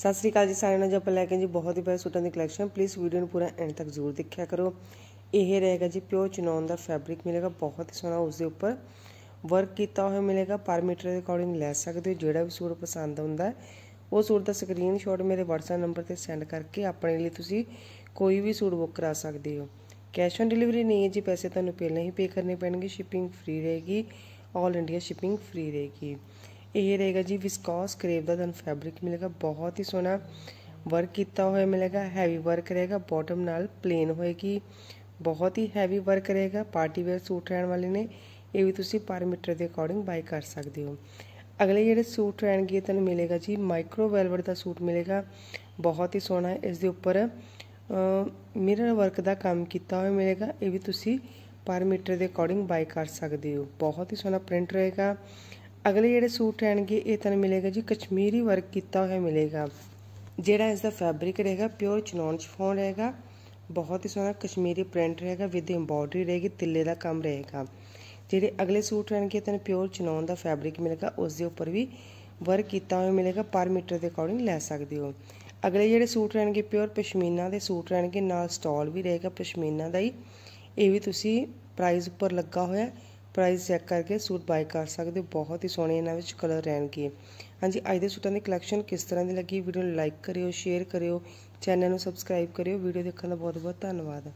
ਸਤਿ ਸ੍ਰੀ ਅਕਾਲ ਜੀ ਸਾਰਿਆਂ ਨੂੰ ਜੋ ਆਪਾਂ ਲੈ ਕੇ ਜੀ ਬਹੁਤ ਹੀ ਪਿਆਰੇ ਸੂਟਾਂ ਦੀ ਕਲੈਕਸ਼ਨ ਪਲੀਜ਼ ਵੀਡੀਓ ਨੂੰ ਪੂਰਾ ਐਂਡ ਤੱਕ ਜ਼ਰੂਰ ਦੇਖਿਆ ਕਰੋ ਇਹ ਰਹੇਗਾ ਜੀ ਪਿਓ ਚਨੌਨ ਦਾ ਫੈਬਰਿਕ ਮਿਲੇਗਾ ਬਹੁਤ ਹੀ ਸੋਹਣਾ ਉਸ ਦੇ ਉੱਪਰ ਵਰਕ ਕੀਤਾ ਹੋਇਆ ਮਿਲੇਗਾ ਪਰ ਮੀਟਰ ਦੇ ਅਕੋਰਡਿੰਗ ਲੈ ਸਕਦੇ ਹੋ ਜਿਹੜਾ ਵੀ ਸੂਟ ਪਸੰਦ ਆਉਂਦਾ ਉਹ ਸੂਟ ਦਾ ਸਕਰੀਨਸ਼ਾਟ ਮੇਰੇ WhatsApp ਨੰਬਰ ਤੇ ਸੈਂਡ ਕਰਕੇ ਆਪਣੇ ਲਈ ਤੁਸੀਂ ਕੋਈ ਵੀ ਸੂਟ ਬੁੱਕ ਕਰਾ ਸਕਦੇ ਹੋ ਕੈਸ਼ ਔਨ ਡਿਲੀਵਰੀ ਨਹੀਂ ਹੈ ਜੀ ਪੈਸੇ ਤੁਹਾਨੂੰ ਪਹਿਲਾਂ ਹੀ ਪੇ ਕਰਨੇ ਪੈਣਗੇ ਸ਼ਿਪਿੰਗ ਫ੍ਰੀ ਰਹੇਗੀ ਆਲ ਇੰਡੀਆ ਸ਼ਿਪਿੰਗ ਫ੍ਰੀ ਰਹੇਗੀ ਇਹ ਰਹੇਗਾ ਜੀ ਵਿਸਕੋਸ ਕਰੇਪ ਦਾ ਤੁਹਾਨੂੰ ਫੈਬਰਿਕ ਮਿਲੇਗਾ ਬਹੁਤ ਹੀ ਸੋਹਣਾ ਵਰਕ ਕੀਤਾ ਹੋਇਆ ਮਿਲੇਗਾ ਹੈਵੀ ਵਰਕ ਰਹੇਗਾ ਬਾਟਮ ਨਾਲ ਪਲੇਨ ਹੋਏਗੀ ਬਹੁਤ ਹੀ ਹੈਵੀ ਵਰਕ ਰਹੇਗਾ ਪਾਰਟੀ ਵੇਅਰ ਸੂਟ ਰਹਿਣ ਵਾਲੇ ਨੇ ਇਹ ਵੀ ਤੁਸੀਂ ਪਰ ਮੀਟਰ ਦੇ ਅਕੋਰਡਿੰਗ ਬਾਈ ਕਰ ਸਕਦੇ ਹੋ ਅਗਲੇ ਜਿਹੜੇ ਸੂਟ ਰਹਿਣਗੇ ਤੁਹਾਨੂੰ ਮਿਲੇਗਾ ਜੀ ਮਾਈਕਰੋ ਵੈਲਵਟ ਦਾ ਸੂਟ ਮਿਲੇਗਾ ਬਹੁਤ ਹੀ ਸੋਹਣਾ ਇਸ ਦੇ ਉੱਪਰ ਮਿਰਰ ਵਰਕ ਦਾ ਕੰਮ ਕੀਤਾ ਹੋਇਆ ਮਿਲੇਗਾ ਇਹ ਵੀ ਤੁਸੀਂ ਪਰ ਮੀਟਰ ਦੇ ਅਕੋਰਡਿੰਗ ਬਾਈ ਕਰ ਸਕਦੇ ਹੋ ਬਹੁਤ ਹੀ ਸੋਹਣਾ ਪ੍ਰਿੰਟ ਰਹੇਗਾ ਅਗਲੇ ਜਿਹੜੇ ਸੂਟ ਰਹਿਣਗੇ ਇਹ ਤੁਹਾਨੂੰ ਮਿਲੇਗਾ ਜੀ ਕਸ਼ਮੀਰੀ ਵਰਕ ਕੀਤਾ ਹੋਇਆ ਮਿਲੇਗਾ ਜਿਹੜਾ ਇਸ ਦਾ ਫੈਬਰਿਕ ਰਹੇਗਾ ਪਿਓਰ ਚਨੌਨ ਸ਼ਿਫੋਨ ਰਹੇਗਾ ਬਹੁਤ ਹੀ ਸੋਹਣਾ ਕਸ਼ਮੀਰੀ ਪ੍ਰਿੰਟ ਰਹੇਗਾ ਵਿਦ ਐਮਬੋਡਰੀ ਰਹੇਗੀ ਤਿੱਲੇ ਦਾ ਕੰਮ ਰਹੇਗਾ ਜਿਹੜੇ ਅਗਲੇ ਸੂਟ ਰਹਿਣਗੇ ਤੁਹਾਨੂੰ ਪਿਓਰ ਚਨੌਨ ਦਾ ਫੈਬਰਿਕ ਮਿਲੇਗਾ ਉਸ ਦੇ ਉੱਪਰ ਵੀ ਵਰਕ ਕੀਤਾ ਹੋਇਆ ਮਿਲੇਗਾ ਪਰ ਮੀਟਰ ਦੇ ਅਕੋਰਡਿੰਗ ਲੈ ਸਕਦੇ ਹੋ ਅਗਲੇ ਜਿਹੜੇ ਸੂਟ ਰਹਿਣਗੇ ਪਿਓਰ ਪਸ਼ਮੀਨਾ ਦੇ ਸੂਟ ਰਹਿਣਗੇ ਨਾਲ ਸਟਾਲ ਵੀ ਰਹੇਗਾ ਪਸ਼ਮੀਨਾ ਦਾ ਹੀ ਇਹ ਵੀ ਤੁਸੀਂ ਪ੍ਰਾਈਸ ਉੱਪਰ ਲੱਗਾ ਹੋਇਆ ਪ੍ਰਾਈਸ ਚੈੱਕ ਕਰਕੇ ਸੂਟ ਬਾਈ ਕਰ ਸਕਦੇ ਹੋ ਬਹੁਤ ਹੀ ਸੋਹਣੇ ਇਹਨਾਂ ਵਿੱਚ ਕਲਰ ਰਹਿਣਗੇ ਹਾਂਜੀ ਅੱਜ ਦੇ ਸੂਟਾਂ ਦੀ ਕਲੈਕਸ਼ਨ ਕਿਸ ਤਰ੍ਹਾਂ ਦੀ ਲੱਗੀ ਵੀਡੀਓ ਨੂੰ ਲਾਈਕ ਕਰਿਓ ਸ਼ੇਅਰ ਕਰਿਓ ਚੈਨਲ ਨੂੰ ਸਬਸਕ੍ਰਾਈਬ ਕਰਿਓ ਵੀਡੀਓ ਦੇਖਣ ਦਾ ਬਹੁਤ ਬਹੁਤ ਧੰਨਵਾਦ